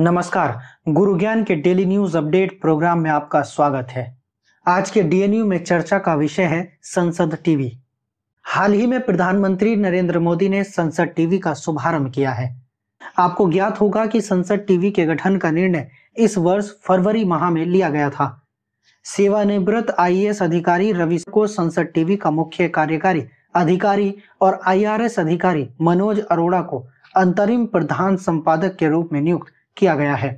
नमस्कार गुरु ज्ञान के डेली न्यूज अपडेट प्रोग्राम में आपका स्वागत है आज के डीएनयू में चर्चा का विषय है संसद टीवी हाल ही में प्रधानमंत्री नरेंद्र मोदी ने संसद टीवी का शुभारंभ किया है आपको ज्ञात होगा कि संसद टीवी के गठन का निर्णय इस वर्ष फरवरी माह में लिया गया था सेवानिवृत्त आईएएस अधिकारी रवि को संसद टीवी का मुख्य कार्यकारी अधिकारी और आईआरएस अधिकारी मनोज अरोड़ा को अंतरिम प्रधान संपादक के रूप में नियुक्त किया गया है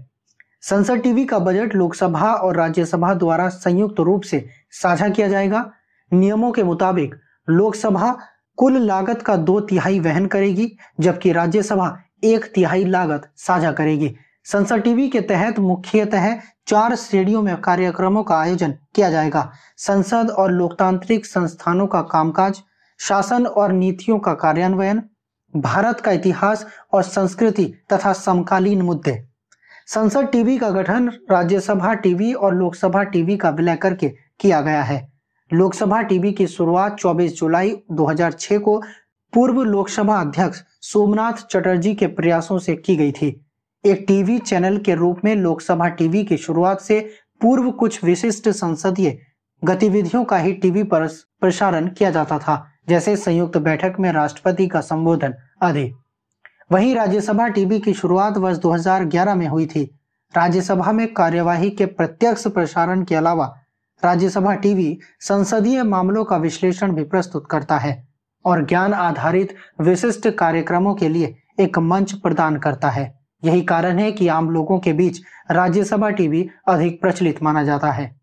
संसद टीवी का बजट लोकसभा और राज्यसभा द्वारा संयुक्त रूप से साझा किया जाएगा नियमों के मुताबिक लोकसभा कुल लागत का दो तिहाई वहन करेगी जबकि राज्यसभा एक तिहाई लागत साझा करेगी संसद टीवी के तहत मुख्यतः चार श्रेणियों में कार्यक्रमों का आयोजन किया जाएगा संसद और लोकतांत्रिक संस्थानों का कामकाज शासन और नीतियों का कार्यान्वयन भारत का इतिहास और संस्कृति तथा समकालीन मुद्दे संसद टीवी का गठन राज्यसभा टीवी और लोकसभा टीवी का विलय करके किया गया है लोकसभा टीवी की शुरुआत 24 जुलाई 2006 को पूर्व लोकसभा अध्यक्ष सोमनाथ चटर्जी के प्रयासों से की गई थी एक टीवी चैनल के रूप में लोकसभा टीवी की शुरुआत से पूर्व कुछ विशिष्ट संसदीय गतिविधियों का ही टीवी पर प्रसारण किया जाता था जैसे संयुक्त बैठक में राष्ट्रपति का संबोधन आदि वहीं राज्यसभा टीवी की शुरुआत वर्ष 2011 में हुई थी राज्यसभा में कार्यवाही के प्रत्यक्ष प्रसारण के अलावा राज्यसभा टीवी संसदीय मामलों का विश्लेषण भी प्रस्तुत करता है और ज्ञान आधारित विशिष्ट कार्यक्रमों के लिए एक मंच प्रदान करता है यही कारण है कि आम लोगों के बीच राज्यसभा टीवी अधिक प्रचलित माना जाता है